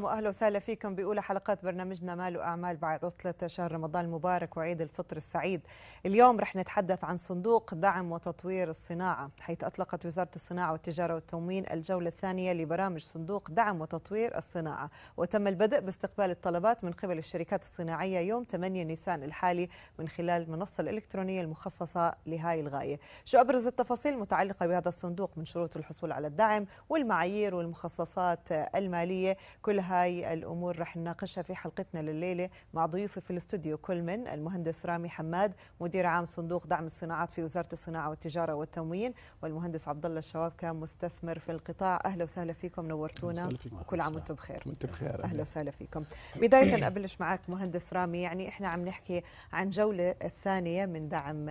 واهلا وسهلا فيكم باولى حلقات برنامجنا مال واعمال بعد عطله شهر رمضان المبارك وعيد الفطر السعيد. اليوم رح نتحدث عن صندوق دعم وتطوير الصناعه، حيث اطلقت وزاره الصناعه والتجاره والتموين الجوله الثانيه لبرامج صندوق دعم وتطوير الصناعه، وتم البدء باستقبال الطلبات من قبل الشركات الصناعيه يوم 8 نيسان الحالي من خلال المنصه الالكترونيه المخصصه لهذه الغايه. شو ابرز التفاصيل المتعلقه بهذا الصندوق من شروط الحصول على الدعم والمعايير والمخصصات الماليه، كلها هاي الامور رح نناقشها في حلقتنا لليله مع ضيوفي في الاستوديو كل من المهندس رامي حماد مدير عام صندوق دعم الصناعات في وزاره الصناعه والتجاره والتموين والمهندس عبد الله الشواب كان مستثمر في القطاع اهلا وسهلا فيكم نورتونا وكل عام وانتم بخير وانتم بخير اهلا وسهلا فيكم بدايه ابلش معك مهندس رامي يعني احنا عم نحكي عن جوله الثانيه من دعم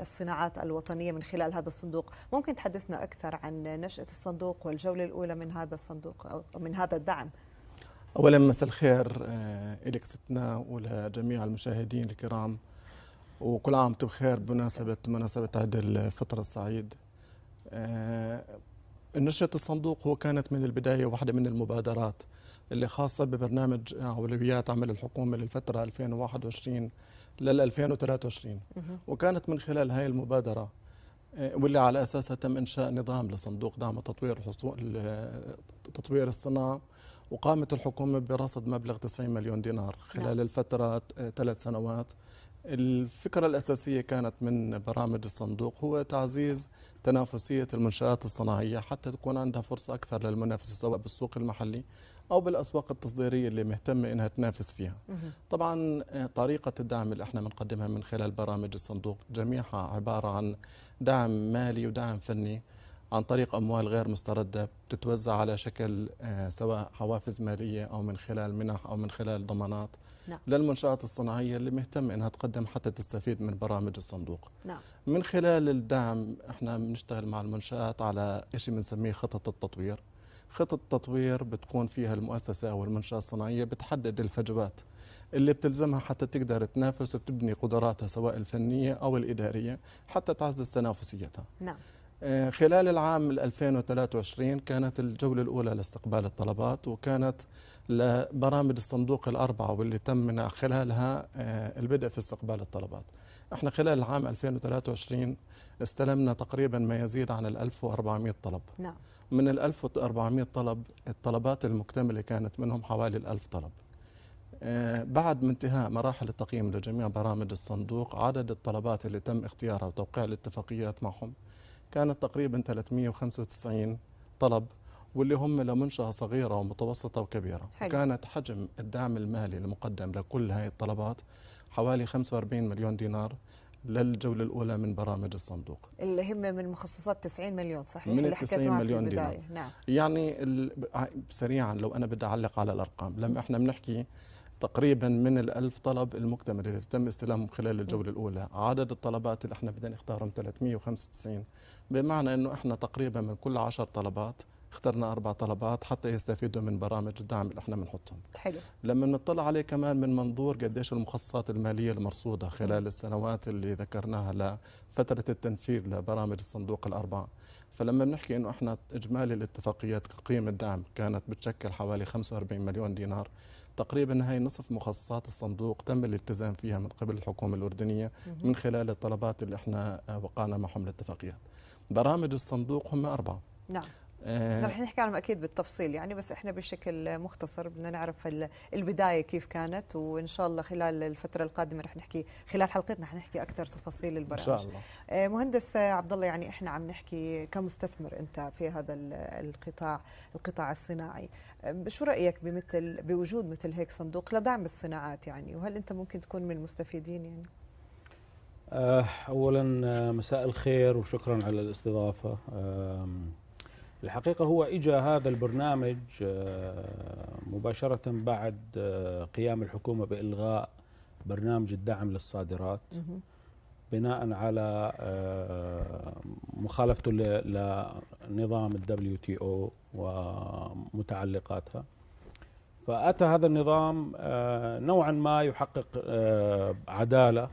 الصناعات الوطنيه من خلال هذا الصندوق ممكن تحدثنا اكثر عن نشاه الصندوق والجوله الاولى من هذا الصندوق او من هذا الدعم اولا مساء الخير آه، لك ستنا ولجميع المشاهدين الكرام وكل عام وانتم بخير بمناسبه مناسبه عيد الفطر السعيد آه، نشرة الصندوق هو كانت من البداية واحدة من المبادرات اللي خاصة ببرنامج أولويات عمل الحكومة للفترة 2021 لل 2023 وكانت من خلال هاي المبادرة آه، واللي على أساسها تم إنشاء نظام لصندوق دعم تطوير تطوير الصناعة وقامت الحكومة برصد مبلغ 90 مليون دينار نعم. خلال الفترة ثلاث سنوات الفكرة الأساسية كانت من برامج الصندوق هو تعزيز تنافسية المنشآت الصناعية حتى تكون عندها فرصة أكثر للمنافسة سواء بالسوق المحلي أو بالأسواق التصديرية اللي مهتمة إنها تنافس فيها طبعا آه، طريقة الدعم اللي احنا بنقدمها من خلال برامج الصندوق جميعها عبارة عن دعم مالي ودعم فني عن طريق أموال غير مستردة بتتوزع على شكل آه، سواء حوافز مالية أو من خلال منح أو من خلال ضمانات نعم. للمنشآت الصناعية اللي مهتمة أنها تقدم حتى تستفيد من برامج الصندوق نعم. من خلال الدعم احنا بنشتغل مع المنشآت على شيء بنسميه خطط التطوير خطط التطوير بتكون فيها المؤسسة أو المنشأة الصناعية بتحدد الفجوات اللي بتلزمها حتى تقدر تنافس وتبني قدراتها سواء الفنية أو الإدارية حتى تعزز تنافسيتها نعم. آه، خلال العام 2023 كانت الجولة الأولى لاستقبال الطلبات وكانت لبرامج الصندوق الأربعة واللي تم من خلالها آه، البدء في استقبال الطلبات احنا خلال العام 2023 استلمنا تقريبا ما يزيد عن 1400 طلب نعم من 1400 طلب الطلبات المكتملة كانت منهم حوالي 1000 طلب آه، بعد انتهاء مراحل التقييم لجميع برامج الصندوق عدد الطلبات اللي تم اختيارها وتوقيع الاتفاقيات معهم كانت تقريبا 395 طلب واللي هم لمنشأة صغيرة ومتوسطة وكبيرة حلو. كانت حجم الدعم المالي المقدم لكل هذه الطلبات حوالي 45 مليون دينار للجولة الأولى من برامج الصندوق اللي هم من مخصصات 90 مليون صحيح من اللي 90 مليون دينار نعم. يعني آه، سريعا لو أنا بدي أعلق على الأرقام لما إحنا بنحكي تقريبا من الألف طلب المكتمل اللي تم استلامهم خلال الجولة الأولى عدد الطلبات اللي احنا بدنا نختارهم 395 بمعنى انه احنا تقريبا من كل عشر طلبات اخترنا اربع طلبات حتى يستفيدوا من برامج الدعم اللي احنا بنحطهم حلو لما بنطلع عليه كمان من منظور قديش المخصصات الماليه المرصوده خلال السنوات اللي ذكرناها لفتره التنفيذ لبرامج الصندوق الاربعه فلما بنحكي انه احنا اجمالي الاتفاقيات قيم الدعم كانت بتشكل حوالي 45 مليون دينار تقريبا هي نصف مخصصات الصندوق تم الالتزام فيها من قبل الحكومة الأردنية من خلال الطلبات اللي احنا آه، وقعنا معهم الاتفاقيات. برامج الصندوق هم أربعة نعم آه. رح نحكي عنهم اكيد بالتفصيل يعني بس احنا بشكل مختصر بدنا نعرف البدايه كيف كانت وان شاء الله خلال الفتره القادمه رح نحكي خلال حلقتنا رح نحكي اكثر تفاصيل البرامج ان شاء الله آه، مهندس عبد الله يعني احنا عم نحكي كمستثمر انت في هذا القطاع القطاع الصناعي آه، شو رايك بمثل بوجود مثل هيك صندوق لدعم الصناعات يعني وهل انت ممكن تكون من المستفيدين يعني اولا مساء الخير وشكرا على الاستضافه الحقيقة هو إجا هذا البرنامج آه، مباشرة بعد آه، قيام الحكومة بإلغاء برنامج الدعم للصادرات بناء على آه، مخالفته لنظام الدبليو تي او ومتعلقاتها فأتى هذا النظام نوعا ما يحقق عدالة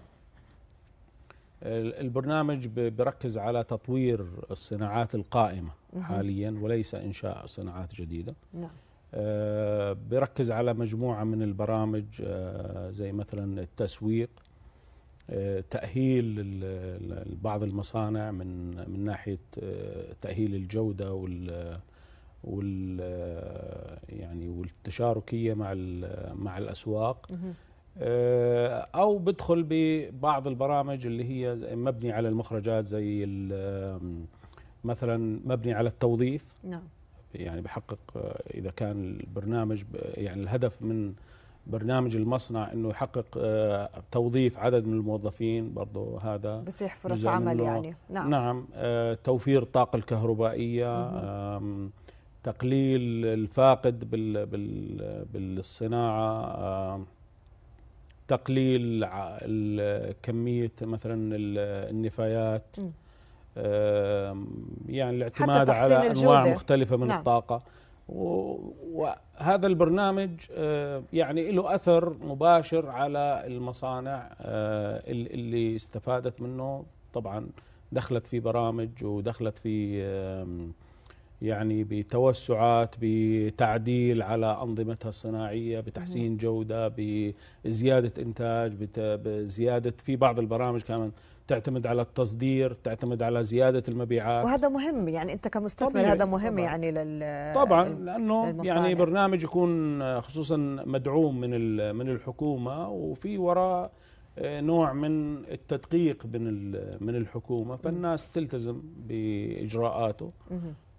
البرنامج بيركز على تطوير الصناعات القائمة حاليا وليس إنشاء صناعات جديدة نعم. آه، بيركز على مجموعة من البرامج آه، زي مثلا التسويق آه، تأهيل بعض المصانع من من ناحية تأهيل الجودة وال وال يعني والتشاركيه مع مع الاسواق آه، او بدخل ببعض البرامج اللي هي مبني على المخرجات زي مثلا مبني على التوظيف نعم يعني بحقق آه، اذا كان البرنامج يعني الهدف من برنامج المصنع انه يحقق آه، توظيف عدد من الموظفين برضه هذا بتيح فرص عمل يعني نعم نعم توفير الطاقه الكهربائيه تقليل الفاقد بال بالصناعه تقليل كميه مثلا النفايات يعني الاعتماد على انواع مختلفه من نعم. الطاقه وهذا البرنامج آه، يعني له اثر مباشر على المصانع آه، اللي استفادت منه طبعا دخلت في برامج ودخلت في يعني بتوسعات بتعديل على أنظمتها الصناعية بتحسين جودة بزيادة إنتاج بزيادة في بعض البرامج كمان تعتمد على التصدير تعتمد على زيادة المبيعات وهذا مهم يعني أنت كمستثمر هذا مهم طبعًا. يعني لل طبعا لأنه يعني برنامج يكون خصوصا مدعوم من من الحكومة وفي وراء آه، نوع من التدقيق من من الحكومة فالناس تلتزم بإجراءاته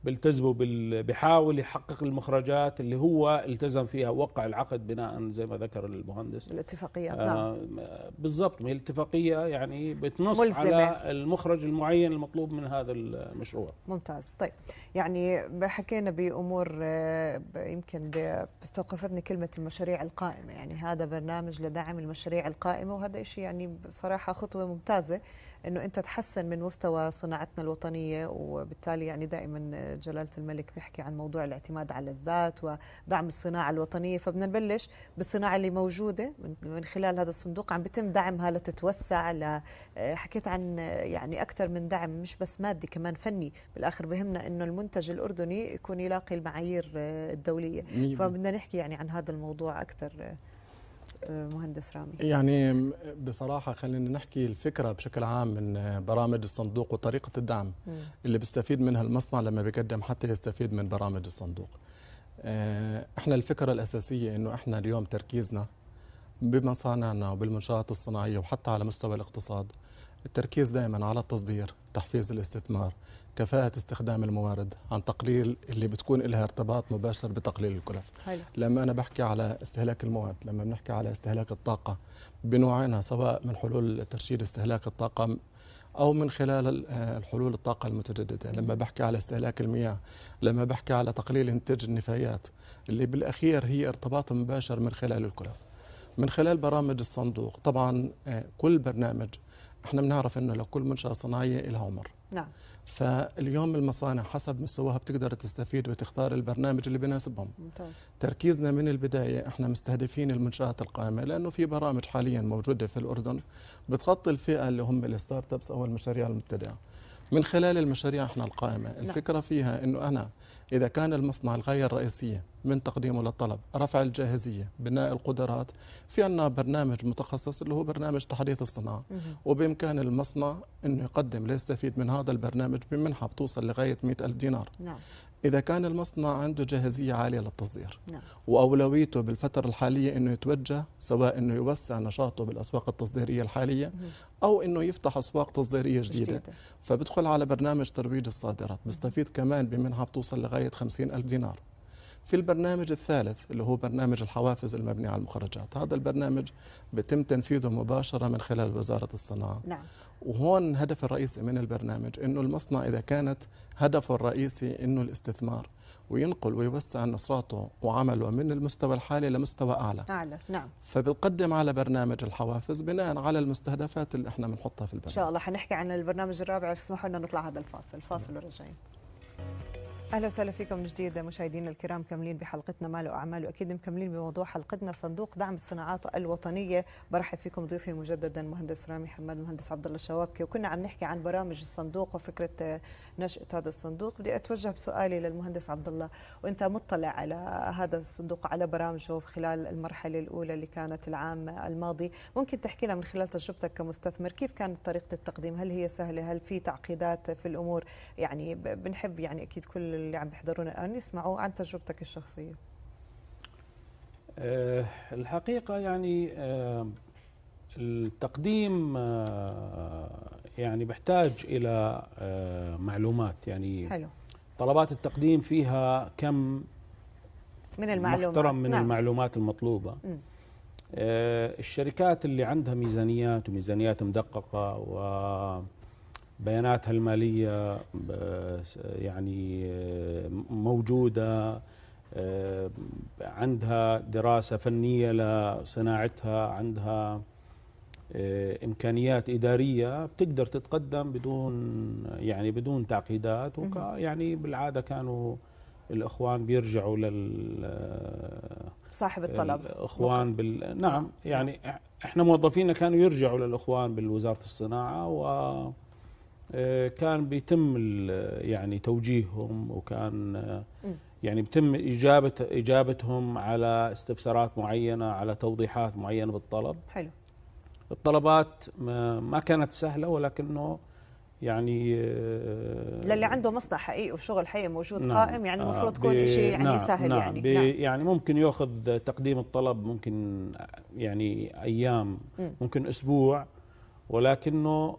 بيلتزموا بحاول يحقق المخرجات اللي هو التزم فيها وقع العقد بناء زي ما ذكر المهندس الاتفاقيات آه، نعم بالضبط ما هي الاتفاقيه يعني بتنص ملزمة. على المخرج المعين المطلوب من هذا المشروع ممتاز طيب يعني حكينا بامور آه، يمكن استوقفتني كلمه المشاريع القائمه يعني هذا برنامج لدعم المشاريع القائمه وهذا شيء يعني بصراحه خطوه ممتازه انه انت تحسن من مستوى صناعتنا الوطنيه وبالتالي يعني دائما جلاله الملك بيحكي عن موضوع الاعتماد على الذات ودعم الصناعه الوطنيه فبدنا نبلش بالصناعه اللي موجوده من خلال هذا الصندوق عم بيتم دعمها لتتوسع ل آه، حكيت عن آه، يعني اكثر من دعم مش بس مادي كمان فني بالاخر بهمنا انه المنتج الاردني يكون يلاقي المعايير آه، الدوليه فبدنا نحكي يعني عن هذا الموضوع اكثر مهندس رامي يعني بصراحه خلينا نحكي الفكره بشكل عام من برامج الصندوق وطريقه الدعم م. اللي بيستفيد منها المصنع لما بيقدم حتى يستفيد من برامج الصندوق آه، احنا الفكره الاساسيه انه احنا اليوم تركيزنا بمصانعنا وبالمنشآت الصناعيه وحتى على مستوى الاقتصاد التركيز دائما على التصدير تحفيز الاستثمار كفاءة استخدام الموارد عن تقليل اللي بتكون لها ارتباط مباشر بتقليل الكلف حلو. لما أنا بحكي على استهلاك المواد لما بنحكي على استهلاك الطاقة بنوعينها سواء من حلول ترشيد استهلاك الطاقة أو من خلال آه، الحلول الطاقة المتجددة لما بحكي على استهلاك المياه لما بحكي على تقليل إنتاج النفايات اللي بالأخير هي ارتباط مباشر من خلال الكلف من خلال برامج الصندوق طبعا آه، كل برنامج احنا بنعرف انه لكل منشاه صناعيه لها عمر نعم فاليوم المصانع حسب مستواها بتقدر تستفيد وتختار البرنامج اللي بيناسبهم ممتاز. تركيزنا من البداية احنا مستهدفين المنشآت القائمة لأنه في برامج حاليا موجودة في الأردن بتغطي الفئة اللي هم الستارت ابس أو المشاريع المبتدئة من خلال المشاريع احنا القائمة نعم. الفكرة فيها أنه أنا إذا كان المصنع الغاية الرئيسية من تقديمه للطلب رفع الجاهزية بناء القدرات في عنا برنامج متخصص اللي هو برنامج تحديث الصناعة وبإمكان المصنع أنه يقدم ليستفيد من هذا البرنامج بمنحة بتوصل لغاية 100 ألف دينار نعم. إذا كان المصنع عنده جاهزية عالية للتصدير نعم. وأولويته بالفترة الحالية أنه يتوجه سواء أنه يوسع نشاطه بالأسواق التصديرية الحالية مم. أو أنه يفتح أسواق تصديرية جديدة, جديدة. فبدخل على برنامج ترويج الصادرات بيستفيد كمان بمنحة بتوصل لغاية 50 ألف دينار في البرنامج الثالث اللي هو برنامج الحوافز المبنية على المخرجات هذا البرنامج بتم تنفيذه مباشرة من خلال وزارة الصناعة نعم. وهون هدف الرئيسي من البرنامج انه المصنع اذا كانت هدفه الرئيسي انه الاستثمار وينقل ويوسع نشاطه وعمله من المستوى الحالي لمستوى اعلى اعلى نعم فبتقدم على برنامج الحوافز بناء على المستهدفات اللي احنا بنحطها في البرنامج ان شاء الله حنحكي عن البرنامج الرابع اسمحوا لنا نطلع هذا الفاصل فاصل ورجعين اهلا وسهلا فيكم من جديد مشاهدينا الكرام كاملين بحلقتنا مال واعمال واكيد مكملين بموضوع حلقتنا صندوق دعم الصناعات الوطنيه برحب فيكم ضيفي مجددا مهندس رامي حماد مهندس عبد الله الشوابكي وكنا عم نحكي عن برامج الصندوق وفكره نشأة هذا الصندوق بدي أتوجه بسؤالي للمهندس عبد الله وأنت مطلع على هذا الصندوق على برامجه خلال المرحلة الأولى اللي كانت العام الماضي ممكن تحكي لنا من خلال تجربتك كمستثمر كيف كانت طريقة التقديم هل هي سهلة هل في تعقيدات في الأمور يعني بنحب يعني أكيد كل اللي عم بيحضرونا الآن يسمعوا عن تجربتك الشخصية آه، الحقيقة يعني آه، التقديم آه، يعني بحتاج الى آه، معلومات يعني حلو طلبات التقديم فيها كم من المعلومات محترم من نعم. المعلومات المطلوبه م. آه، الشركات اللي عندها ميزانيات وميزانيات مدققه و بياناتها المالية يعني آه، موجودة عندها دراسة فنية لصناعتها عندها آه، امكانيات اداريه بتقدر تتقدم بدون يعني بدون تعقيدات يعني بالعاده كانوا الاخوان بيرجعوا لل آه، صاحب الطلب الاخوان بال نعم يعني احنا موظفينا كانوا يرجعوا للاخوان بالوزاره الصناعه و آه، كان بيتم يعني توجيههم وكان يعني بتم اجابه اجابتهم على استفسارات معينه على توضيحات معينه بالطلب حلو الطلبات ما كانت سهله ولكنه يعني آه، للي عنده مصنع حقيقي وشغل حقيقي موجود نعم قائم يعني آه، المفروض يكون شيء يعني نعم سهل نعم يعني نعم يعني ممكن ياخذ تقديم الطلب ممكن آه، يعني ايام م. ممكن اسبوع ولكنه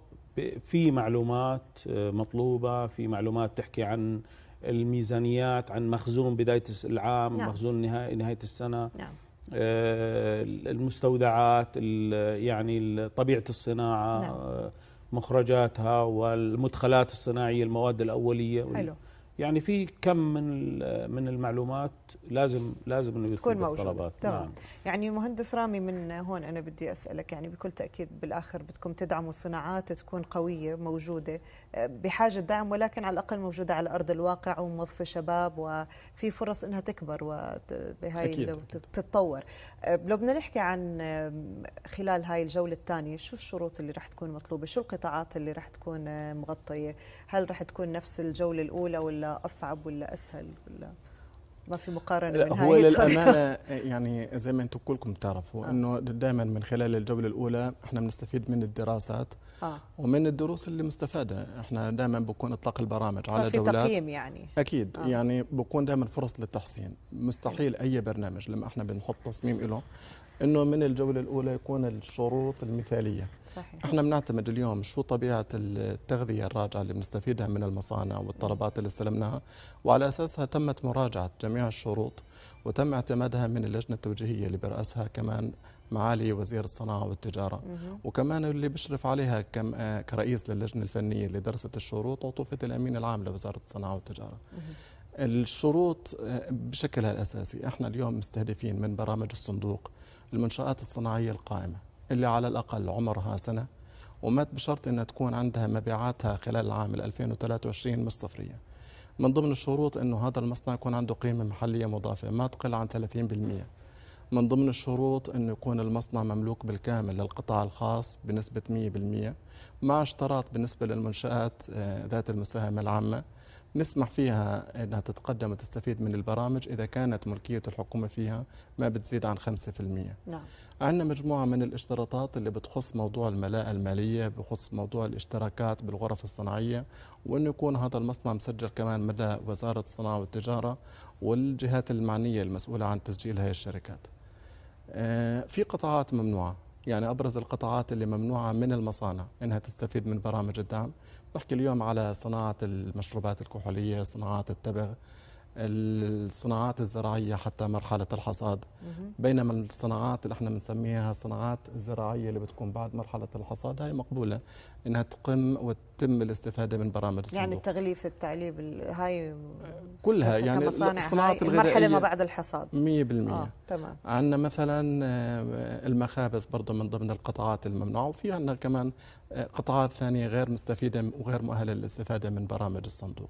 في معلومات مطلوبه في معلومات تحكي عن الميزانيات عن مخزون بدايه العام نعم. مخزون نهايه نهايه السنه نعم آه، المستودعات يعني طبيعة الصناعة نعم. آه، مخرجاتها والمدخلات الصناعية المواد الأولية حلو. يعني في كم من من المعلومات لازم لازم انه تكون موجوده تمام نعم. يعني مهندس رامي من هون انا بدي اسالك يعني بكل تاكيد بالاخر بدكم تدعموا صناعات تكون قويه موجوده آه، بحاجه دعم ولكن على الاقل موجوده على ارض الواقع وموظفه شباب وفي فرص انها تكبر وبهاي تتطور آه، لو بدنا نحكي عن خلال هاي الجوله الثانيه شو الشروط اللي رح تكون مطلوبه شو القطاعات اللي رح تكون آه، مغطيه هل رح تكون نفس الجوله الاولى ولا اصعب ولا اسهل ولا ما في مقارنه من هو للامانه طيب. يعني زي ما انتم كلكم تعرفوا آه. انه دائما من خلال الجوله الاولى احنا بنستفيد من الدراسات آه. ومن الدروس اللي مستفاده احنا دائما بكون اطلاق البرامج على في تقييم يعني اكيد آه. يعني بكون دائما فرص للتحسين مستحيل اي برنامج لما احنا بنحط تصميم له انه من الجوله الاولى يكون الشروط المثاليه صحيح. احنا بنعتمد اليوم شو طبيعه التغذيه الراجعه اللي بنستفيدها من المصانع والطلبات اللي استلمناها وعلى اساسها تمت مراجعه جميع الشروط وتم اعتمادها من اللجنه التوجيهيه اللي براسها كمان معالي وزير الصناعه والتجاره مه. وكمان اللي بيشرف عليها كم آه، كرئيس للجنه الفنيه اللي درست الشروط وطوفه الامين العام لوزاره الصناعه والتجاره مه. الشروط آه، بشكلها الاساسي احنا اليوم مستهدفين من برامج الصندوق المنشآت الصناعية القائمة اللي على الأقل عمرها سنة ومات بشرط أنها تكون عندها مبيعاتها خلال العام 2023 مش صفرية من ضمن الشروط أنه هذا المصنع يكون عنده قيمة محلية مضافة ما تقل عن 30% من ضمن الشروط أنه يكون المصنع مملوك بالكامل للقطاع الخاص بنسبة 100% مع اشتراط بالنسبة للمنشآت آه، ذات المساهمة العامة نسمح فيها انها تتقدم وتستفيد من البرامج اذا كانت ملكيه الحكومه فيها ما بتزيد عن 5%. نعم. عندنا مجموعه من الاشتراطات اللي بتخص موضوع الملاءه الماليه، بخص موضوع الاشتراكات بالغرف الصناعيه، وانه يكون هذا المصنع مسجل كمان مدى وزاره الصناعه والتجاره والجهات المعنيه المسؤوله عن تسجيل هذه الشركات. آه، في قطاعات ممنوعه يعني أبرز القطاعات اللي ممنوعة من المصانع أنها تستفيد من برامج الدعم بحكي اليوم على صناعة المشروبات الكحولية صناعه التبغ الصناعات الزراعيه حتى مرحله الحصاد بينما الصناعات اللي احنا بنسميها صناعات زراعيه اللي بتكون بعد مرحله الحصاد هاي مقبوله انها تقم وتتم الاستفاده من برامج الصندوق يعني التغليف التعليب هاي كلها يعني الصناعات الغذائيه المرحله ما بعد الحصاد 100% آه، تمام عندنا مثلا آه، المخابز برضه من ضمن القطاعات الممنوعه وفي عندنا كمان آه، قطاعات ثانيه غير مستفيده وغير مؤهله للاستفاده من برامج الصندوق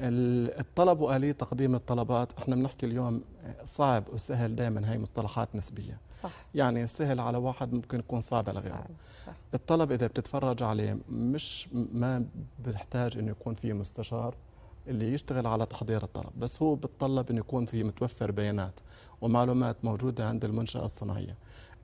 الطلب واليه تقديم الطلبات احنا بنحكي اليوم صعب وسهل دائما هي مصطلحات نسبيه صح يعني سهل على واحد ممكن يكون صعب على غيره صح. الطلب اذا بتتفرج عليه مش ما بيحتاج انه يكون في مستشار اللي يشتغل على تحضير الطلب بس هو بتطلب انه يكون في متوفر بيانات ومعلومات موجوده عند المنشاه الصناعيه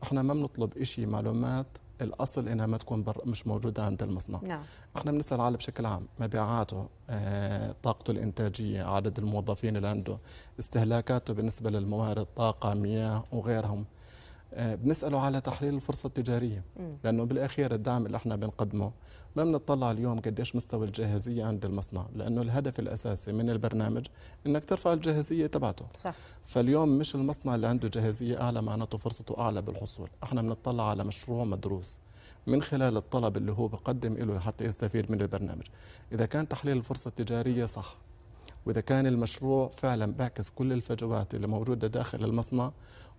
احنا ما بنطلب شيء معلومات الاصل انها ما تكون بر مش موجوده عند المصنع نعم. احنا بنسال على بشكل عام مبيعاته آه، طاقته الانتاجيه عدد الموظفين اللي عنده استهلاكاته بالنسبه للموارد طاقه مياه وغيرهم آه، بنساله على تحليل الفرصه التجاريه م. لانه بالاخير الدعم اللي احنا بنقدمه ما بنطلع اليوم قديش مستوى الجاهزية عند المصنع لأنه الهدف الأساسي من البرنامج أنك ترفع الجاهزية تبعته صح. فاليوم مش المصنع اللي عنده جاهزية أعلى معناته فرصته أعلى بالحصول احنا بنطلع على مشروع مدروس من خلال الطلب اللي هو بقدم له حتى يستفيد من البرنامج إذا كان تحليل الفرصة التجارية صح وإذا كان المشروع فعلا بعكس كل الفجوات اللي موجودة داخل المصنع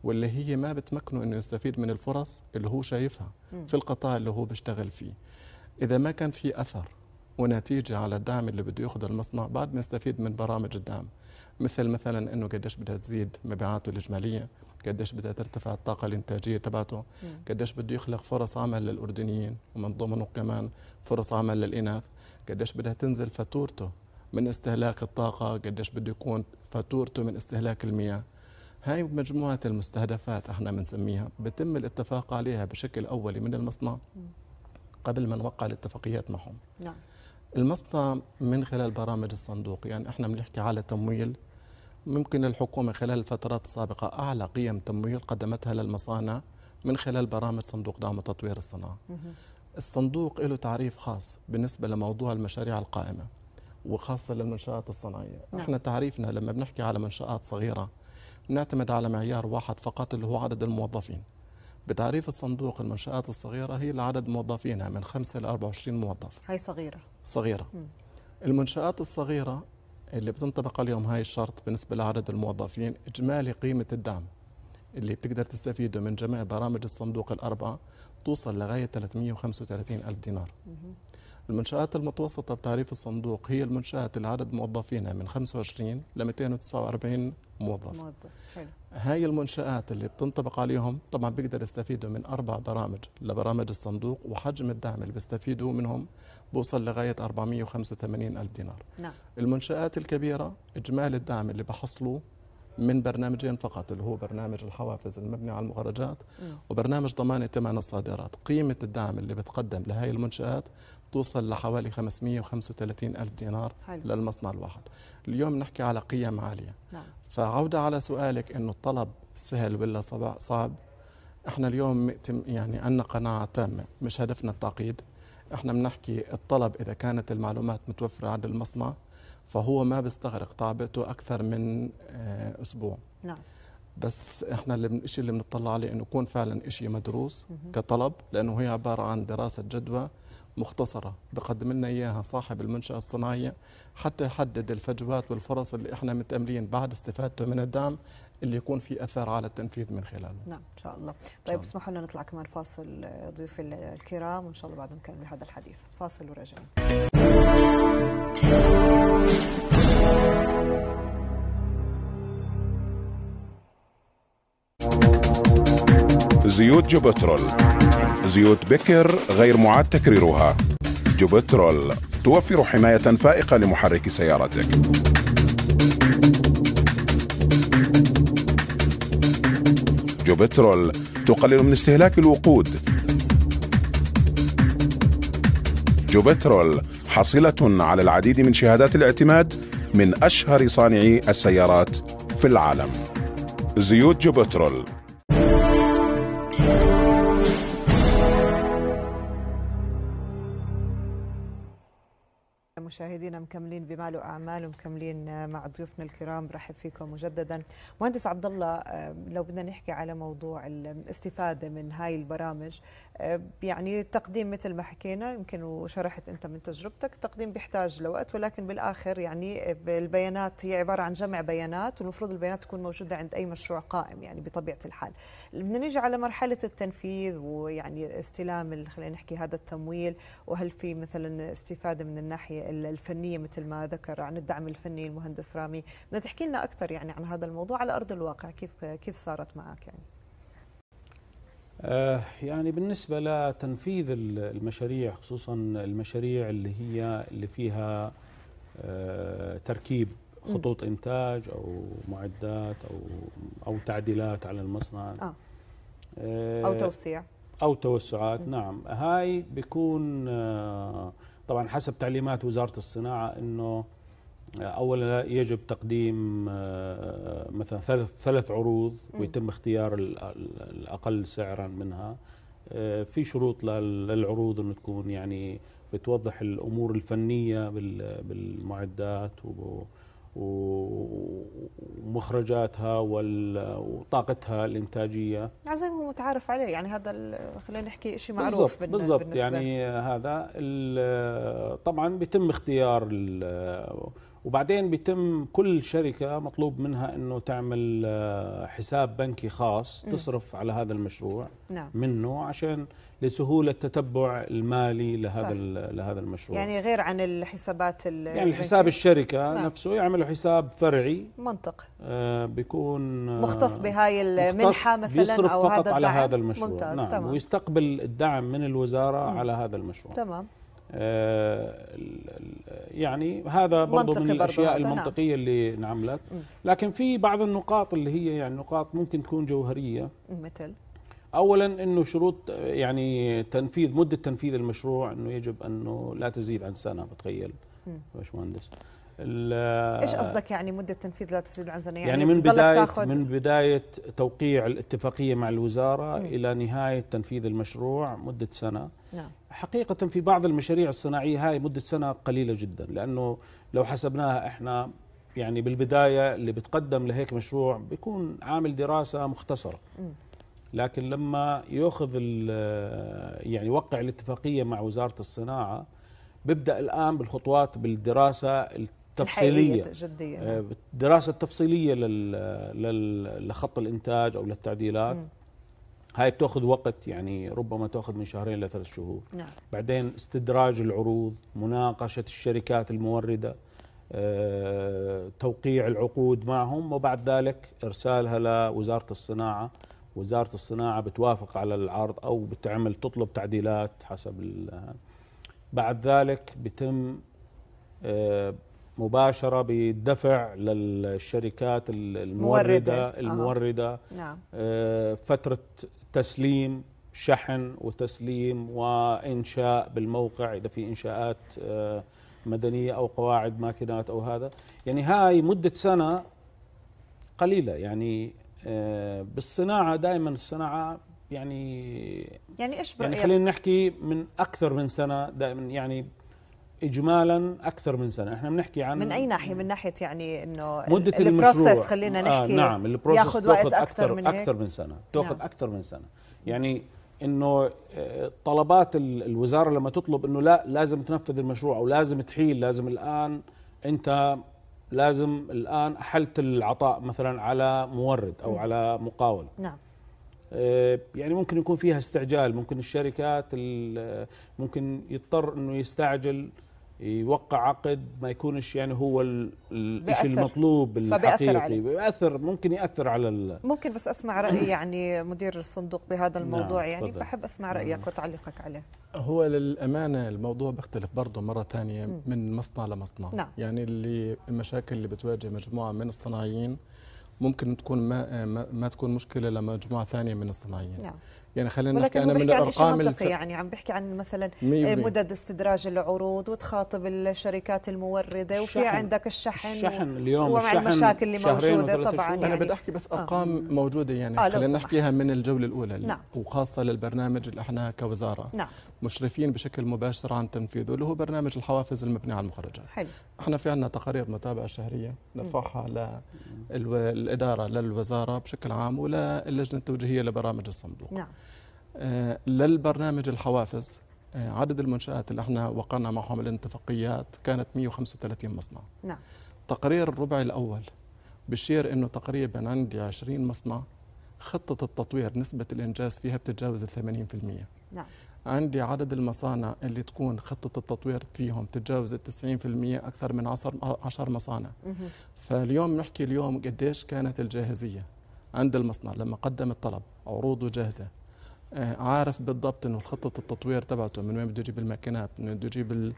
واللي هي ما بتمكنه انه يستفيد من الفرص اللي هو شايفها في القطاع اللي هو بيشتغل فيه اذا ما كان في اثر ونتيجه على الدعم اللي بده ياخذه المصنع بعد ما يستفيد من برامج الدعم مثل مثلا انه قديش بدها تزيد مبيعاته الاجماليه قديش بدها ترتفع الطاقة الإنتاجية تبعته قديش بده يخلق فرص عمل للأردنيين ومن ضمنه كمان فرص عمل للإناث قديش بدها تنزل فاتورته من استهلاك الطاقة قديش بده يكون فاتورته من استهلاك المياه هاي مجموعة المستهدفات احنا بنسميها بتم الاتفاق عليها بشكل أولي من المصنع قبل ما نوقع الاتفاقيات معهم نعم المصنع من خلال برامج الصندوق يعني احنا بنحكي على تمويل ممكن الحكومة خلال الفترات السابقة أعلى قيم تمويل قدمتها للمصانع من خلال برامج صندوق دعم وتطوير الصناعة الصندوق له تعريف خاص بالنسبة لموضوع المشاريع القائمة وخاصة للمنشآت الصناعية نعم. احنا تعريفنا لما بنحكي على منشآت صغيرة نعتمد على معيار واحد فقط اللي هو عدد الموظفين بتعريف الصندوق المنشآت الصغيرة هي لعدد موظفينها من 5 ل 24 موظف هاي صغيرة صغيرة م. المنشآت الصغيرة اللي بتنطبق اليوم هاي الشرط بالنسبة لعدد الموظفين إجمالي قيمة الدعم اللي بتقدر تستفيده من جميع برامج الصندوق الأربعة توصل لغاية 335 ألف دينار م. المنشآت المتوسطة بتعريف الصندوق هي المنشآت اللي عدد موظفينها من 25 ل 249 موظف موظف حلو هاي المنشآت اللي بتنطبق عليهم طبعا بيقدر يستفيدوا من أربع برامج لبرامج الصندوق وحجم الدعم اللي بيستفيدوا منهم بوصل لغاية 485 ألف دينار نعم. المنشآت الكبيرة إجمالي الدعم اللي بحصلوا من برنامجين فقط اللي هو برنامج الحوافز المبني على المخرجات وبرنامج ضمان ائتمان الصادرات قيمة الدعم اللي بتقدم لهي المنشآت توصل لحوالي 535 ألف دينار حلو. للمصنع الواحد اليوم نحكي على قيم عالية نعم. فعودة على سؤالك أنه الطلب سهل ولا صعب احنا اليوم يعني عندنا قناعة تامة مش هدفنا التعقيد احنا بنحكي الطلب إذا كانت المعلومات متوفرة عند المصنع فهو ما بيستغرق طابعته أكثر من آه، أسبوع نعم بس احنا اللي الشيء اللي بنطلع عليه انه يكون فعلا شيء مدروس كطلب لانه هي عباره عن دراسه جدوى مختصرة بقدم لنا إياها صاحب المنشأة الصناعية حتى يحدد الفجوات والفرص اللي إحنا متأملين بعد استفادته من الدعم اللي يكون في اثر على التنفيذ من خلاله. نعم ان شاء الله. طيب اسمحوا لنا نطلع كمان فاصل آه، ضيوفي الكرام وان شاء الله بعد نكمل هذا الحديث. فاصل وراجعين. زيوت جوبترول زيوت بكر غير معاد تكريرها جوبترول توفر حماية فائقة لمحرك سيارتك جوبترول تقلل من استهلاك الوقود جوبترول حصلة على العديد من شهادات الاعتماد من أشهر صانعي السيارات في العالم زيوت جوبترول مشاهدينا مكملين بمال واعمال ومكملين آه، مع ضيوفنا الكرام برحب فيكم مجددا مهندس عبد الله آه، لو بدنا نحكي على موضوع الاستفاده من هاي البرامج آه، يعني التقديم مثل ما حكينا يمكن وشرحت انت من تجربتك التقديم بيحتاج لوقت ولكن بالاخر يعني البيانات هي عباره عن جمع بيانات والمفروض البيانات تكون موجوده عند اي مشروع قائم يعني بطبيعه الحال بدنا نيجي على مرحله التنفيذ ويعني استلام خلينا نحكي هذا التمويل وهل في مثلا استفاده من الناحيه فنيه مثل ما ذكر عن الدعم الفني المهندس رامي بدنا تحكي لنا اكثر يعني عن هذا الموضوع على ارض الواقع كيف كيف صارت معك يعني آه، يعني بالنسبة لتنفيذ المشاريع خصوصا المشاريع اللي هي اللي فيها آه، تركيب خطوط إنتاج أو معدات أو أو تعديلات على المصنع آه. آه، أو توسيع أو توسعات نعم هاي بيكون طبعا حسب تعليمات وزاره الصناعه انه اولا يجب تقديم آه، مثلا ثلاث ثلاث عروض ويتم اختيار الاقل سعرا منها آه، في شروط للعروض انه تكون يعني بتوضح الامور الفنيه بالمعدات ومخرجاتها وطاقتها الانتاجيه زي ما هو متعارف عليه يعني هذا خلينا نحكي شيء معروف بالزبط بالنسبه بالضبط يعني هذا طبعا بيتم اختيار وبعدين بيتم كل شركة مطلوب منها أنه تعمل آه، حساب بنكي خاص تصرف على هذا المشروع نعم. منه عشان لسهولة تتبع المالي لهذا لهذا المشروع يعني غير عن الحسابات يعني الحساب الشركة نعم. نفسه يعملوا حساب فرعي منطق آه، بيكون آه، مختص بهاي المنحة مثلا بيصرف أو فقط هذا على هذا المشروع ممتاز نعم تمام. ويستقبل الدعم من الوزارة على هذا المشروع تمام آه، يعني هذا برضو من الاشياء برضو نعم. المنطقيه نعم. اللي انعملت لكن في بعض النقاط اللي هي يعني نقاط ممكن تكون جوهريه مثل اولا انه شروط يعني تنفيذ مده تنفيذ المشروع انه يجب انه لا تزيد عن سنه بتخيل باشمهندس ايش قصدك يعني مده تنفيذ لا تزيد عن سنه يعني, يعني من بدايه من بدايه توقيع الاتفاقيه مع الوزاره مم. الى نهايه تنفيذ المشروع مده سنه نعم. حقيقه في بعض المشاريع الصناعيه هاي مده سنه قليله جدا لانه لو حسبناها احنا يعني بالبدايه اللي بتقدم لهيك مشروع بيكون عامل دراسه مختصره لكن لما ياخذ يعني وقع الاتفاقيه مع وزاره الصناعه بيبدا الان بالخطوات بالدراسه تفصيليه جديه آه، نعم. دراسه تفصيليه لخط الانتاج او للتعديلات م. هاي بتاخذ وقت يعني ربما تاخذ من شهرين لثلاث شهور نعم. بعدين استدراج العروض مناقشه الشركات المورده أه، توقيع العقود معهم وبعد ذلك ارسالها لوزاره الصناعه وزاره الصناعه بتوافق على العرض او بتعمل تطلب تعديلات حسب بعد ذلك بتم أه مباشره بالدفع للشركات المورده مورد. المورده نعم. آه. نعم. فتره تسليم شحن وتسليم وانشاء بالموقع اذا في انشاءات آه، مدنيه او قواعد ماكينات او هذا يعني هاي مده سنه قليله يعني آه، بالصناعه دائما الصناعه يعني يعني ايش يعني خلينا نحكي من اكثر من سنه دائما يعني اجمالا اكثر من سنه احنا بنحكي عن من اي ناحيه من ناحيه يعني انه مده البروسس خلينا آه، نحكي آه نعم البروسس ياخذ وقت اكثر, أكثر من هيك؟ اكثر من سنه تاخذ نعم. اكثر من سنه يعني انه آه، طلبات الوزاره لما تطلب انه لا لازم تنفذ المشروع او لازم تحيل لازم الان انت لازم الان احلت العطاء مثلا على مورد او على مقاول نعم آه، يعني ممكن يكون فيها استعجال ممكن الشركات ممكن يضطر انه يستعجل يوقع عقد ما يكونش يعني هو الشيء المطلوب الحقيقي بيأثر ممكن يأثر على ال... ممكن بس أسمع رأي يعني مدير الصندوق بهذا نعم، الموضوع نعم يعني فضل. بحب أسمع نعم. رأيك وتعليقك عليه هو للأمانة الموضوع بيختلف برضه مرة ثانية من مصنع لمصنع نعم. يعني اللي المشاكل اللي بتواجه مجموعة من الصناعيين ممكن تكون ما, ما, ما تكون مشكلة لمجموعة ثانية من الصناعيين نعم. يعني خلينا نحكي انا من الارقام اللي يعني عم بحكي عن مثلا آه، مدد استدراج العروض وتخاطب الشركات المورده وفي عندك الشحن الشحن اليوم ومع الشحن المشاكل اللي موجوده طبعا يعني انا بدي احكي بس آه. ارقام آه. موجوده يعني آه خلينا نحكيها من الجوله الاولى نعم. وخاصه للبرنامج اللي احنا كوزاره نعم. مشرفين بشكل مباشر عن تنفيذه اللي هو برنامج الحوافز المبنيه على المخرجات حلو احنا في عندنا تقارير متابعه شهريه نرفعها للاداره للوزاره بشكل عام وللجنه التوجيهيه لبرامج الصندوق نعم آه، للبرنامج الحوافز آه، عدد المنشآت اللي احنا وقعنا معهم الاتفاقيات كانت 135 مصنع نعم تقرير الربع الأول بشير أنه تقريبا عندي 20 مصنع خطة التطوير نسبة الإنجاز فيها بتتجاوز ال 80% نعم عندي عدد المصانع اللي تكون خطة التطوير فيهم تتجاوز ال 90% أكثر من 10 10 مصانع مه. فاليوم نحكي اليوم قديش كانت الجاهزية عند المصنع لما قدم الطلب عروضه جاهزة آه، عارف بالضبط انه خطه التطوير تبعته من وين بده يجيب الماكينات من وين بده يجيب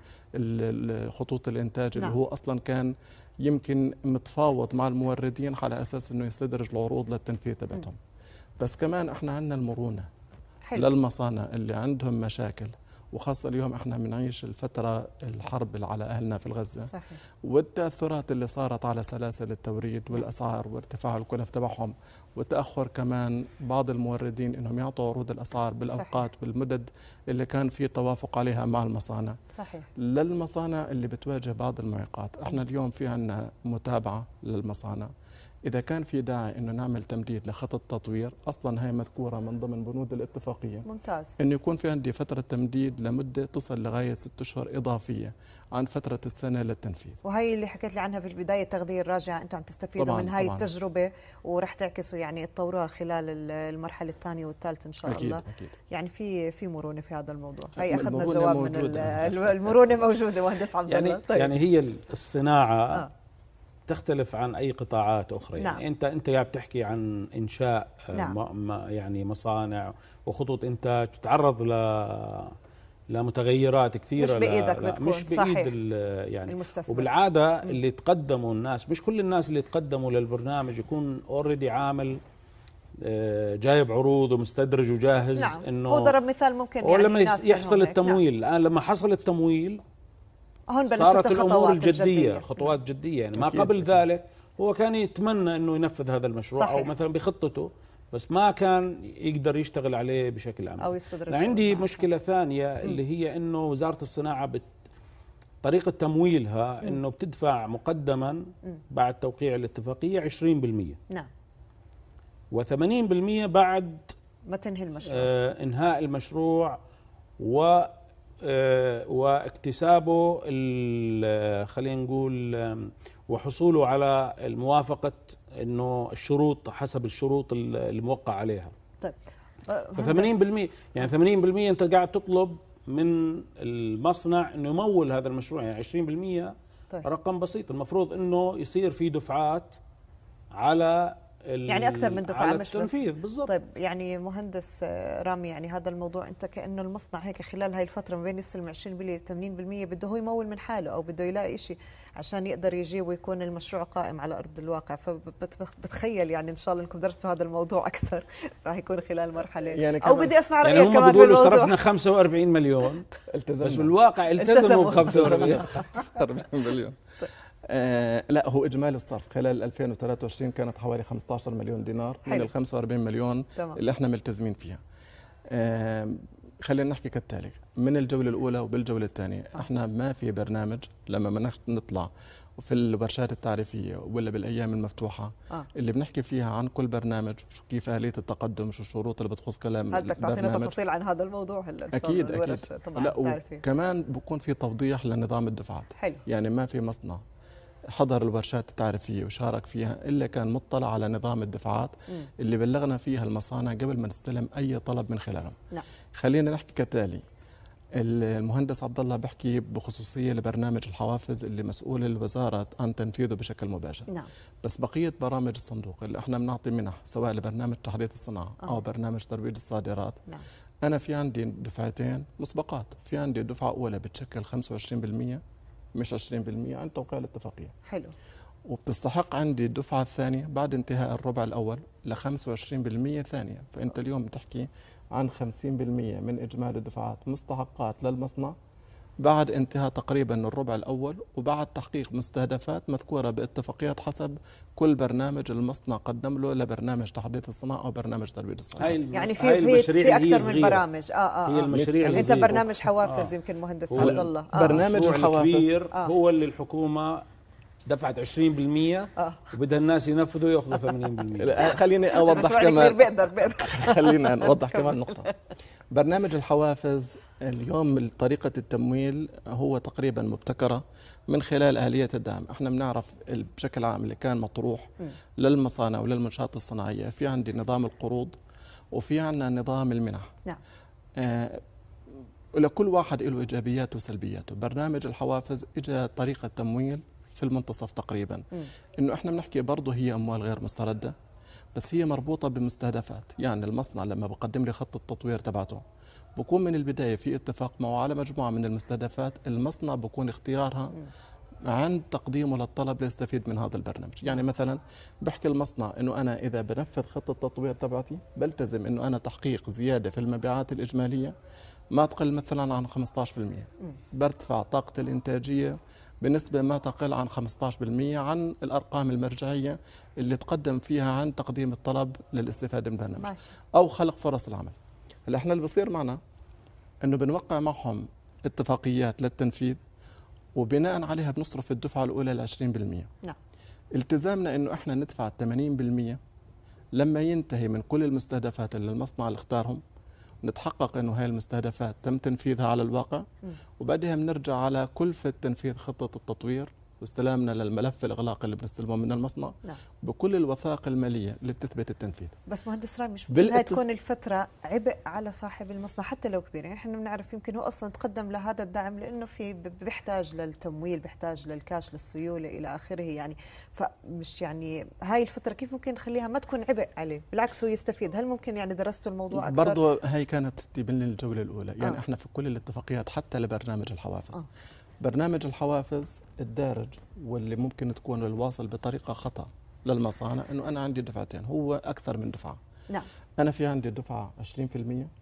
خطوط الانتاج نعم. اللي هو اصلا كان يمكن متفاوض مع الموردين على اساس انه يستدرج العروض للتنفيذ تبعتهم بس كمان احنا عندنا المرونه حلو. للمصانع اللي عندهم مشاكل وخاصة اليوم احنا بنعيش الفترة الحرب على أهلنا في غزة صحيح. والتأثرات اللي صارت على سلاسل التوريد والأسعار وارتفاع الكلف تبعهم وتأخر كمان بعض الموردين أنهم يعطوا عروض الأسعار بالأوقات صحيح. والمدد اللي كان في توافق عليها مع المصانع صحيح. للمصانع اللي بتواجه بعض المعيقات احنا اليوم في عنا متابعة للمصانع إذا كان في داعي أنه نعمل تمديد لخط تطوير أصلا هي مذكورة من ضمن بنود الاتفاقية ممتاز أنه يكون في عندي فترة تمديد لمدة تصل لغاية ست أشهر إضافية عن فترة السنة للتنفيذ وهي اللي حكيت لي عنها في البداية تغذية الراجعة أنتم عم تستفيدوا من هاي طبعاً. التجربة ورح تعكسوا يعني تطوروها خلال المرحلة الثانية والثالثة إن شاء أكيد الله أكيد. يعني في في مرونة في هذا الموضوع هي أخذنا جواب من المرونة موجودة مهندس عبد يعني طيب. يعني هي الصناعة آه. تختلف عن اي قطاعات اخرى يعني نعم. انت انت قاعد بتحكي عن انشاء آه، نعم. يعني مصانع وخطوط انتاج تتعرض ل لمتغيرات كثيره مش بايدك لا بتكون مش بايد يعني المستثمر وبالعاده اللي تقدموا الناس مش كل الناس اللي تقدموا للبرنامج يكون اوريدي عامل آه، جايب عروض ومستدرج وجاهز نعم. انه هو ضرب مثال ممكن يعني ولما يحصل نعم. التمويل الان لما حصل التمويل هون بلشت صارت الامور الجدية, جدية. خطوات جديه يعني ما قبل ذلك هو كان يتمنى انه ينفذ هذا المشروع صحيح. او مثلا بخطته بس ما كان يقدر يشتغل عليه بشكل عام او يستدرج عندي مشكله ثانيه اللي هي انه وزاره الصناعه بت طريقة تمويلها انه بتدفع مقدما بعد توقيع الاتفاقية 20% نعم و80% بعد ما تنهي المشروع آه انهاء المشروع و آه، واكتسابه آه، خلينا نقول وحصوله على الموافقه انه الشروط حسب الشروط الموقع عليها طيب ف 80% يعني 80% انت قاعد تطلب من المصنع انه يمول هذا المشروع يعني 20% طيب. رقم بسيط المفروض انه يصير في دفعات على يعني اكثر من دفعه مش التنفيذ بس بالضبط طيب يعني مهندس آه، رامي يعني هذا الموضوع انت كانه المصنع هيك خلال هاي الفتره ما بين يستلم 20% 80% بده هو يمول من حاله او بده يلاقي شيء عشان يقدر يجي ويكون المشروع قائم على ارض الواقع فبتخيل يعني ان شاء الله انكم درستوا هذا الموضوع اكثر راح يكون خلال مرحله يعني او بدي اسمع رايك يعني هم كمان بيقولوا صرفنا 45 مليون التزمنا بس بالواقع التزموا ب 45 مليون طيب. آه، لا هو اجمالي الصرف خلال 2023 كانت حوالي 15 مليون دينار حلو. من ال 45 مليون تمام. اللي احنا ملتزمين فيها آه، خلينا نحكي كالتالي من الجوله الاولى وبالجوله الثانيه آه. احنا ما في برنامج لما نطلع في الورشات التعريفيه ولا بالايام المفتوحه آه. اللي بنحكي فيها عن كل برنامج كيف اليه التقدم شو الشروط اللي بتخص كلام هل بدك تعطينا تفاصيل عن هذا الموضوع هلا اكيد اكيد لا وكمان بكون في توضيح لنظام الدفعات حلو. يعني ما في مصنع حضر الورشات التعريفيه وشارك فيها الا كان مطلع على نظام الدفعات اللي بلغنا فيها المصانع قبل ما نستلم اي طلب من خلالهم نعم. خلينا نحكي كالتالي المهندس عبد الله بحكي بخصوصيه لبرنامج الحوافز اللي مسؤول الوزاره عن تنفيذه بشكل مباشر نعم. بس بقيه برامج الصندوق اللي احنا بنعطي منح سواء لبرنامج تحديث الصناعه أوه. او برنامج ترويج الصادرات نعم. انا في عندي دفعتين مسبقات في عندي دفعه اولى بتشكل 25% مش 20% عن توقيع الاتفاقيه حلو وبتستحق عندي الدفعه الثانيه بعد انتهاء الربع الاول ل 25% ثانيه فانت اليوم بتحكي عن 50% من اجمالي الدفعات مستحقات للمصنع بعد انتهاء تقريبا الربع الأول وبعد تحقيق مستهدفات مذكورة باتفاقيات حسب كل برنامج المصنع قدم له لبرنامج تحديث الصناعة أو برنامج ترويج الصناعة يعني في هاي في, في أكثر من برامج آه آه, آه. هي المشاريع انت برنامج حوافز آه. يمكن مهندس عبد الله آه. برنامج الحوافز كبير آه. هو اللي الحكومة دفعت 20% اه وبدها الناس ينفذوا ياخذوا 80% خليني اوضح كمان بقدر بقدر خلينا نوضح كمان نقطه برنامج الحوافز اليوم طريقه التمويل هو تقريبا مبتكره من خلال آلية الدعم احنا بنعرف بشكل عام اللي كان مطروح للمصانع وللمنشآت الصناعية في عندي نظام القروض وفي عندنا نظام المنح نعم آه لكل واحد له إيجابياته وسلبياته برنامج الحوافز إجا طريقة تمويل في المنتصف تقريبا انه احنا بنحكي برضه هي اموال غير مسترده بس هي مربوطه بمستهدفات يعني المصنع لما بقدم لي خط التطوير تبعته بكون من البدايه في اتفاق معه على مجموعه من المستهدفات المصنع بكون اختيارها عند تقديمه للطلب ليستفيد من هذا البرنامج يعني مثلا بحكي المصنع انه انا اذا بنفذ خطه التطوير تبعتي بلتزم انه انا تحقيق زياده في المبيعات الاجماليه ما تقل مثلا عن 15% برتفع طاقة الإنتاجية بنسبة ما تقل عن 15% عن الأرقام المرجعية اللي تقدم فيها عن تقديم الطلب للاستفادة من البرنامج ماشي. أو خلق فرص العمل هلا احنا اللي بصير معنا أنه بنوقع معهم اتفاقيات للتنفيذ وبناء عليها بنصرف الدفعة الأولى ل 20% نعم التزامنا أنه احنا ندفع 80% لما ينتهي من كل المستهدفات اللي المصنع اللي اختارهم نتحقق انه هاي المستهدفات تم تنفيذها على الواقع وبعدها بنرجع على كلفه تنفيذ خطه التطوير واستلامنا للملف الاغلاق اللي بنستلمه من المصنع نعم. بكل الوثائق الماليه اللي بتثبت التنفيذ بس مهندس رامي مش بالأت... تكون الفتره عبء على صاحب المصنع حتى لو كبير يعني احنا بنعرف يمكن هو اصلا تقدم لهذا الدعم لانه في بيحتاج للتمويل بيحتاج للكاش للسيوله الى اخره يعني فمش يعني هاي الفتره كيف ممكن نخليها ما تكون عبء عليه بالعكس هو يستفيد هل ممكن يعني درستوا الموضوع اكثر برضه هاي كانت تبين الجوله الاولى يعني آه. احنا في كل الاتفاقيات حتى لبرنامج الحوافز آه. برنامج الحوافز الدارج واللي ممكن تكون الواصل بطريقه خطا للمصانع انه انا عندي دفعتين هو اكثر من دفعه نعم انا في عندي دفعه 20%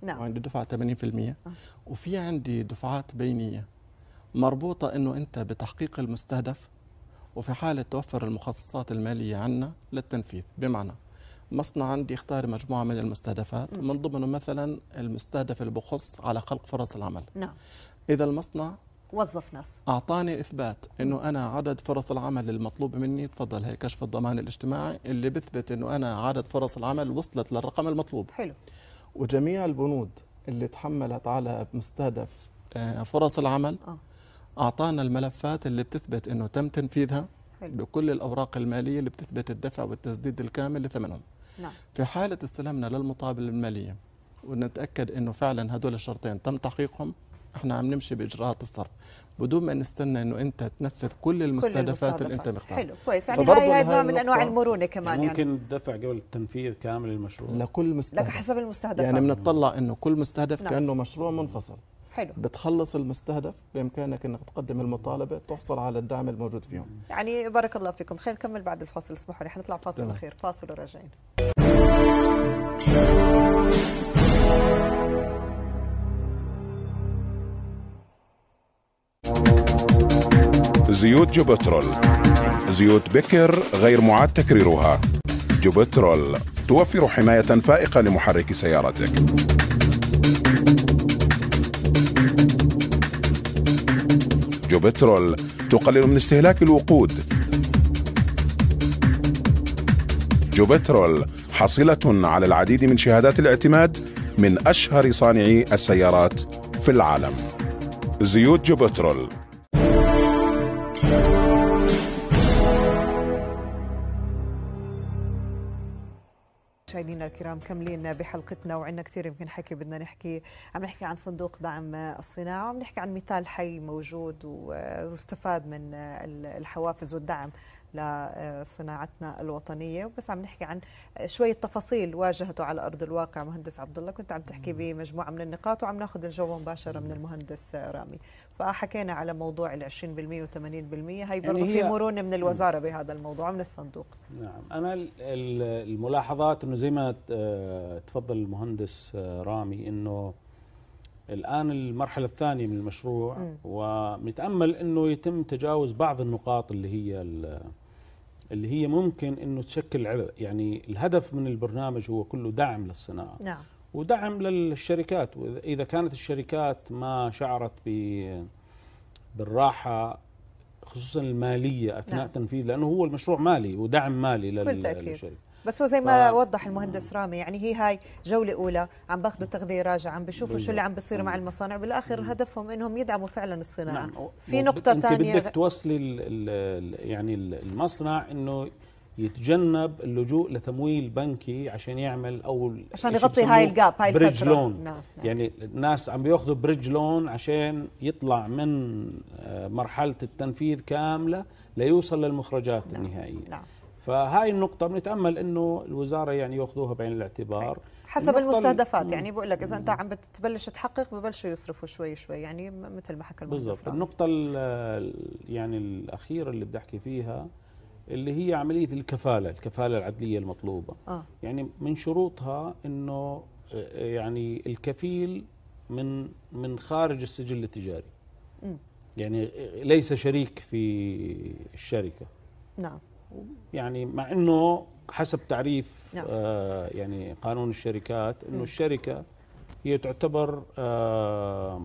نعم. وعندي دفعه 80% آه. وفي عندي دفعات بينيه مربوطه انه انت بتحقيق المستهدف وفي حاله توفر المخصصات الماليه عنا للتنفيذ بمعنى مصنع عندي يختار مجموعه من المستهدفات من ضمنه مثلا المستهدف اللي بخص على خلق فرص العمل نعم اذا المصنع وظف ناس اعطاني اثبات انه انا عدد فرص العمل المطلوب مني تفضل هي كشف الضمان الاجتماعي اللي بثبت انه انا عدد فرص العمل وصلت للرقم المطلوب حلو وجميع البنود اللي تحملت على مستهدف آه، فرص العمل آه. اعطانا الملفات اللي بتثبت انه تم تنفيذها حلو. بكل الاوراق الماليه اللي بتثبت الدفع والتسديد الكامل لثمنهم نعم. في حاله استلمنا للمطابله الماليه ونتاكد انه فعلا هدول الشرطين تم تحقيقهم احنا عم نمشي باجراءات الصرف بدون ما نستنى انه انت تنفذ كل المستهدفات اللي انت مختارها حلو كويس يعني هاي هاي نوع من انواع المرونه كمان يعني, يعني. ممكن تدفع يعني. قبل التنفيذ كامل المشروع لكل مستهدف لك حسب المستهدف يعني بنطلع انه كل مستهدف نعم. كانه مشروع منفصل حلو بتخلص المستهدف بامكانك انك تقدم المطالبه تحصل على الدعم الموجود فيهم يعني بارك الله فيكم خلينا نكمل بعد الفاصل اسمحوا لي حنطلع فاصل اخير فاصل وراجعين زيوت جوبترول زيوت بكر غير معاد تكريرها جوبترول توفر حماية فائقة لمحرك سيارتك جوبترول تقلل من استهلاك الوقود جوبترول حاصلة على العديد من شهادات الاعتماد من أشهر صانعي السيارات في العالم زيوت جوبترول مشاهدينا الكرام كملين بحلقتنا وعندنا كثير يمكن حكي بدنا نحكي عم نحكي عن صندوق دعم الصناعه وعم نحكي عن مثال حي موجود واستفاد من الحوافز والدعم لصناعتنا الوطنيه وبس عم نحكي عن شويه تفاصيل واجهته على ارض الواقع مهندس عبد الله كنت عم تحكي بمجموعه من النقاط وعم ناخذ الجو مباشره من المهندس رامي فحكينا على موضوع ال 20% و80% يعني هي برضه يعني في مرونه من الوزاره بهذا الموضوع من الصندوق نعم انا الملاحظات انه زي ما آه، تفضل المهندس آه، رامي انه الان المرحله الثانيه من المشروع م. انه يتم تجاوز بعض النقاط اللي هي اللي هي ممكن انه تشكل عبء يعني الهدف من البرنامج هو كله دعم للصناعه نعم ودعم للشركات إذا كانت الشركات ما شعرت بالراحة خصوصا المالية أثناء نعم. تنفيذ لأنه هو المشروع مالي ودعم مالي للشركة بس هو زي ما ف... وضح المهندس رامي يعني هي هاي جولة أولى عم باخذوا تغذية راجعة عم بيشوفوا شو اللي عم بيصير مع المصانع بالآخر هدفهم إنهم يدعموا فعلا الصناعة نعم. في نقطة ثانية أنت بدك توصلي الـ الـ يعني المصنع إنه يتجنب اللجوء لتمويل بنكي عشان يعمل او عشان يغطي هاي الجاب هاي بريدج الفترة. لون نعم. نعم. يعني الناس عم بياخذوا بريدج لون عشان يطلع من آه، مرحله التنفيذ كامله ليوصل للمخرجات نعم. النهائيه نعم. فهاي النقطة بنتأمل إنه الوزارة يعني ياخذوها بعين الاعتبار حسب المستهدفات يعني بقول لك إذا أنت عم بتبلش تحقق ببلشوا يصرفوا شوي شوي يعني مثل ما حكى المهندس بالضبط النقطة يعني الأخيرة اللي بدي أحكي فيها اللي هي عمليه الكفاله، الكفاله العدليه المطلوبه. آه. يعني من شروطها انه آه، يعني الكفيل من من خارج السجل التجاري. م. يعني آه، ليس شريك في الشركه. نعم. يعني مع انه حسب تعريف نعم. آه يعني قانون الشركات انه الشركه هي تعتبر آه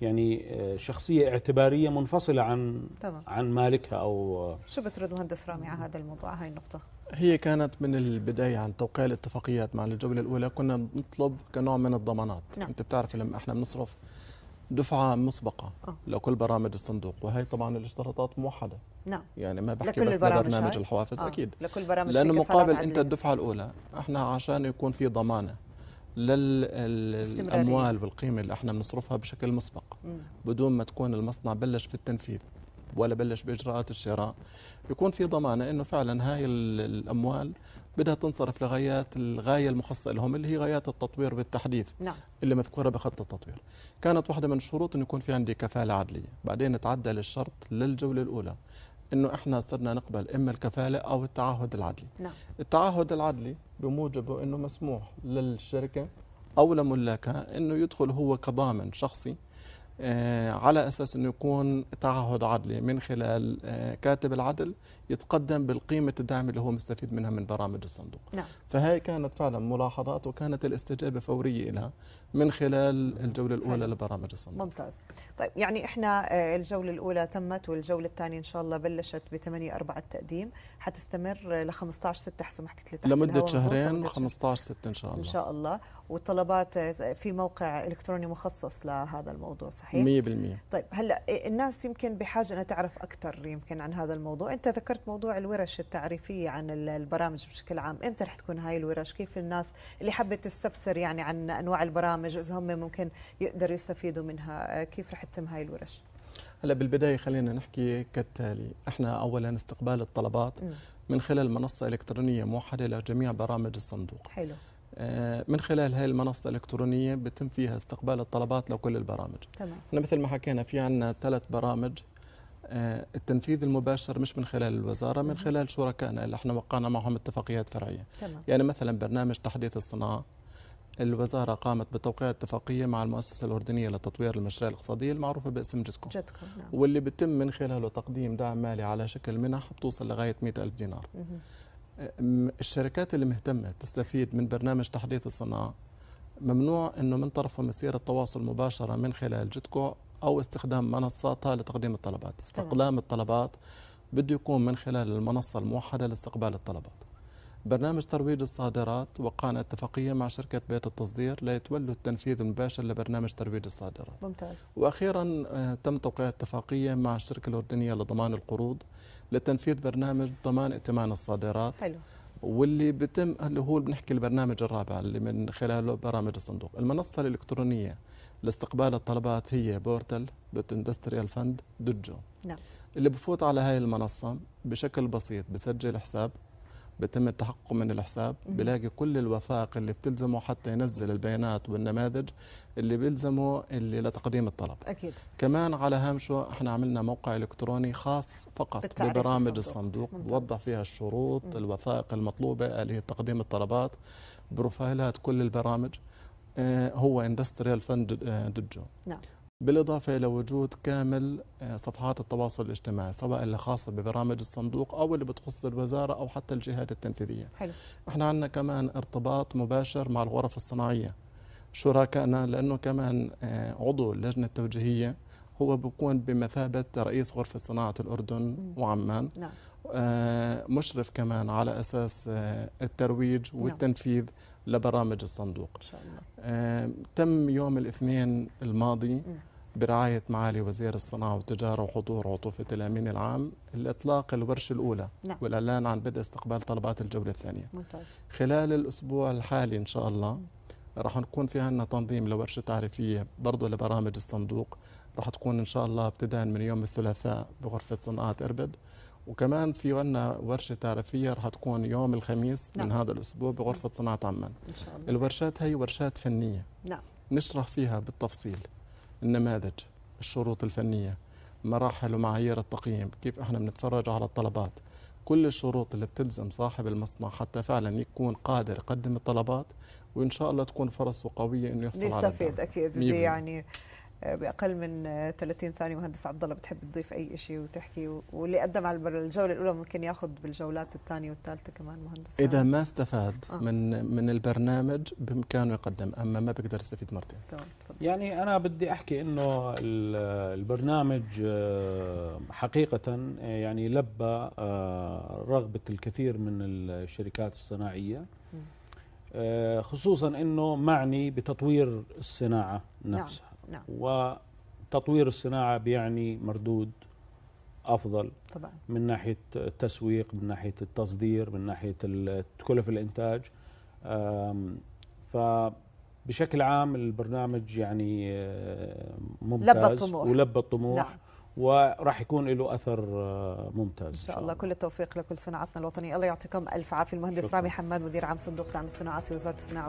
يعني آه، شخصية اعتبارية منفصلة عن طبعا. عن مالكها أو آه، شو بترد مهندس رامي على هذا الموضوع هاي النقطة؟ هي كانت من البداية عن توقيع الاتفاقيات مع الجولة الأولى كنا نطلب كنوع من الضمانات نعم. أنت بتعرف لما إحنا بنصرف دفعة مسبقة أوه. لكل برامج الصندوق وهي طبعا الاشتراطات موحدة نعم يعني ما بحكي بس لبرنامج الحوافز أوه. أكيد لكل برامج لأنه مقابل أنت الدفعة الأولى إحنا عشان يكون في ضمانة للاموال والقيمه اللي احنا بنصرفها بشكل مسبق بدون ما تكون المصنع بلش في التنفيذ ولا بلش باجراءات الشراء يكون في ضمانه انه فعلا هاي الاموال بدها تنصرف لغايات الغايه المخصصه لهم اللي هي غايات التطوير بالتحديث نعم. اللي مذكوره بخط التطوير كانت واحده من الشروط انه يكون في عندي كفاله عدليه بعدين تعدل الشرط للجوله الاولى انه احنا صرنا نقبل اما الكفاله او التعهد العدلي نعم. التعهد العدلي بموجبه انه مسموح للشركه او لملاكها انه يدخل هو كضامن شخصي آه، على اساس انه يكون تعهد عدلي من خلال آه، كاتب العدل يتقدم بالقيمة الدعم اللي هو مستفيد منها من برامج الصندوق نعم. فهي كانت فعلا ملاحظات وكانت الاستجابة فورية لها من خلال الجولة الأولى حلو. لبرامج الصندوق ممتاز طيب يعني إحنا آه، الجولة الأولى تمت والجولة الثانية إن شاء الله بلشت ب 8 4 التقديم حتستمر ل 15 6 حسب ما حكيت لي تحت لمدة شهرين 15 6 إن شاء الله إن شاء الله والطلبات آه، في موقع إلكتروني مخصص لهذا الموضوع صحيح؟ 100% طيب هلا آه، الناس يمكن بحاجة أن تعرف أكثر يمكن عن هذا الموضوع أنت ذكرت ذكرت موضوع الورش التعريفيه عن البرامج بشكل عام امتى رح تكون هاي الورش كيف الناس اللي حابه تستفسر يعني عن انواع البرامج اذا هم ممكن يقدروا يستفيدوا منها كيف رح تتم هاي الورش هلا بالبدايه خلينا نحكي كالتالي احنا اولا استقبال الطلبات م. من خلال منصه الكترونيه موحده لجميع برامج الصندوق حلو آه، من خلال هاي المنصة الإلكترونية بتم فيها استقبال الطلبات لكل البرامج تمام. مثل ما حكينا في عنا ثلاث برامج آه، التنفيذ المباشر مش من خلال الوزاره من خلال شركائنا اللي احنا وقعنا معهم اتفاقيات فرعيه تمام. يعني مثلا برنامج تحديث الصناعه الوزاره قامت بتوقيع اتفاقيه مع المؤسسه الاردنيه لتطوير المشاريع الاقتصاديه المعروفه باسم جتكو جتكو نعم. واللي بتم من خلاله تقديم دعم مالي على شكل منح بتوصل لغايه 100 الف دينار مم. الشركات اللي مهتمه تستفيد من برنامج تحديث الصناعه ممنوع انه من طرفهم يصير التواصل مباشره من خلال جتكو أو استخدام منصاتها لتقديم الطلبات استقلام الطلبات بده يكون من خلال المنصة الموحدة لاستقبال الطلبات برنامج ترويج الصادرات وقعنا اتفاقية مع شركة بيت التصدير ليتولوا التنفيذ المباشر لبرنامج ترويج الصادرات ممتاز وأخيرا آه، تم توقيع اتفاقية مع الشركة الأردنية لضمان القروض لتنفيذ برنامج ضمان ائتمان الصادرات حلو واللي بتم اللي هو بنحكي البرنامج الرابع اللي من خلاله برامج الصندوق المنصة الإلكترونية لاستقبال الطلبات هي بورتال دوت اندستريال فند دوت جو نعم اللي بفوت على هاي المنصة بشكل بسيط بسجل حساب بتم التحقق من الحساب بلاقي كل الوثائق اللي بتلزمه حتى ينزل البيانات والنماذج اللي بيلزمه اللي لتقديم الطلب اكيد كمان على هامشه احنا عملنا موقع الكتروني خاص فقط ببرامج الصندوق, الصندوق بوضح فيها الشروط الوثائق المطلوبه اليه تقديم الطلبات بروفايلات كل البرامج آه، هو اندستريال آه، فند ضده نعم بالإضافة إلى وجود كامل صفحات آه، التواصل الاجتماعي سواء اللي خاصة ببرامج الصندوق أو اللي بتخص الوزارة أو حتى الجهات التنفيذية حلو. احنا عندنا كمان ارتباط مباشر مع الغرف الصناعية شركائنا لأنه كمان عضو اللجنة التوجيهية هو بيكون بمثابة رئيس غرفة صناعة الأردن وعمان نعم. مشرف كمان على أساس الترويج نعم. والتنفيذ نعم. لبرامج الصندوق إن شاء الله. تم يوم الاثنين الماضي برعاية معالي وزير الصناعة والتجارة وحضور عطوفة الأمين العام الإطلاق الورشة الأولى نعم. والإعلان عن بدء استقبال طلبات الجولة الثانية ممتاز. خلال الأسبوع الحالي إن شاء الله راح نكون في عنا تنظيم لورشة تعريفية برضو لبرامج الصندوق راح تكون إن شاء الله ابتداء من يوم الثلاثاء بغرفة صناعة إربد وكمان في عندنا ورشه تعريفيه رح تكون يوم الخميس نعم. من هذا الاسبوع بغرفه صناعه عمان ان شاء الله الورشات هي ورشات فنيه نعم نشرح فيها بالتفصيل النماذج الشروط الفنيه مراحل ومعايير التقييم كيف احنا بنتفرج على الطلبات كل الشروط اللي بتلزم صاحب المصنع حتى فعلا يكون قادر يقدم الطلبات وان شاء الله تكون فرصه قويه انه يحصل على يستفيد اكيد يعني باقل من 30 ثانيه مهندس عبد الله بتحب تضيف اي شيء وتحكي واللي قدم على الجوله الاولى ممكن ياخذ بالجولات الثانيه والثالثه كمان مهندس اذا ما استفاد آه. من من البرنامج بامكانه يقدم اما ما بيقدر يستفيد مرتين يعني انا بدي احكي انه البرنامج آه، حقيقه آه، يعني لبى آه، رغبه الكثير من الشركات الصناعيه خصوصا انه معني بتطوير الصناعه نعم. نفسها نعم. نعم وتطوير الصناعة بيعني مردود أفضل طبعا من ناحية التسويق من ناحية التصدير من ناحية كلف الإنتاج فبشكل عام البرنامج يعني ممتاز لبى الطموح ولبى الطموح نعم. وراح يكون له اثر ممتاز ان شاء الله كل التوفيق لكل صناعتنا الوطنيه الله يعطيكم الف عافيه المهندس رامي حماد مدير عام صندوق دعم الصناعات في وزاره الصناعه